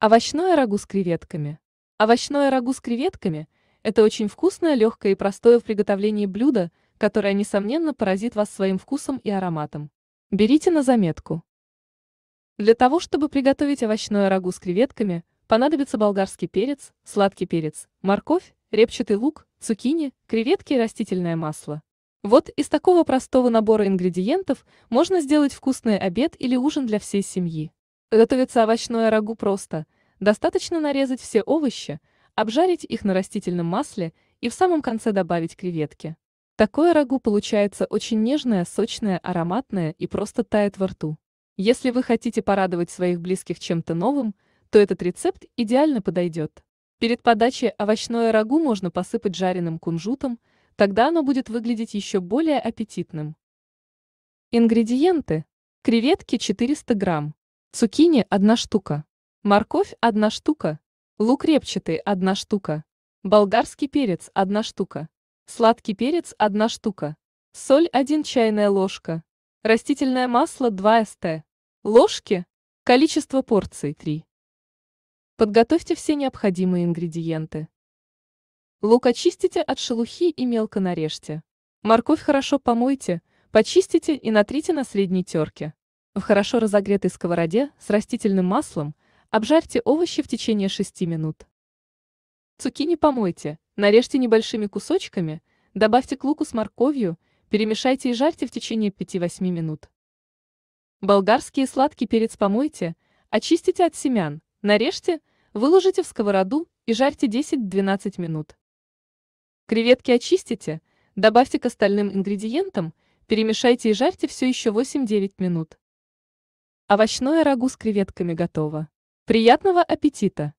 Овощное рагу с креветками. Овощное рагу с креветками – это очень вкусное, легкое и простое в приготовлении блюдо, которое, несомненно, поразит вас своим вкусом и ароматом. Берите на заметку. Для того, чтобы приготовить овощное рагу с креветками, понадобится болгарский перец, сладкий перец, морковь, репчатый лук, цукини, креветки и растительное масло. Вот из такого простого набора ингредиентов можно сделать вкусный обед или ужин для всей семьи. Готовится овощное рагу просто. Достаточно нарезать все овощи, обжарить их на растительном масле и в самом конце добавить креветки. Такое рагу получается очень нежное, сочное, ароматное и просто тает во рту. Если вы хотите порадовать своих близких чем-то новым, то этот рецепт идеально подойдет. Перед подачей овощное рагу можно посыпать жареным кунжутом, тогда оно будет выглядеть еще более аппетитным. Ингредиенты. Креветки 400 грамм, Цукини – одна штука. Морковь – одна штука. Лук репчатый – одна штука. Болгарский перец – одна штука. Сладкий перец – одна штука. Соль – 1 чайная ложка. Растительное масло – 2 ст. Ложки. Количество порций – 3. Подготовьте все необходимые ингредиенты. Лук очистите от шелухи и мелко нарежьте. Морковь хорошо помойте, почистите и натрите на средней терке. В хорошо разогретой сковороде с растительным маслом обжарьте овощи в течение 6 минут. Цукини помойте, нарежьте небольшими кусочками, добавьте к луку с морковью, перемешайте и жарьте в течение 5-8 минут. Болгарский сладкий перец помойте, очистите от семян, нарежьте, выложите в сковороду и жарьте 10-12 минут. Креветки очистите, добавьте к остальным ингредиентам, перемешайте и жарьте все еще 8-9 минут. Овощное рагу с креветками готово. Приятного аппетита!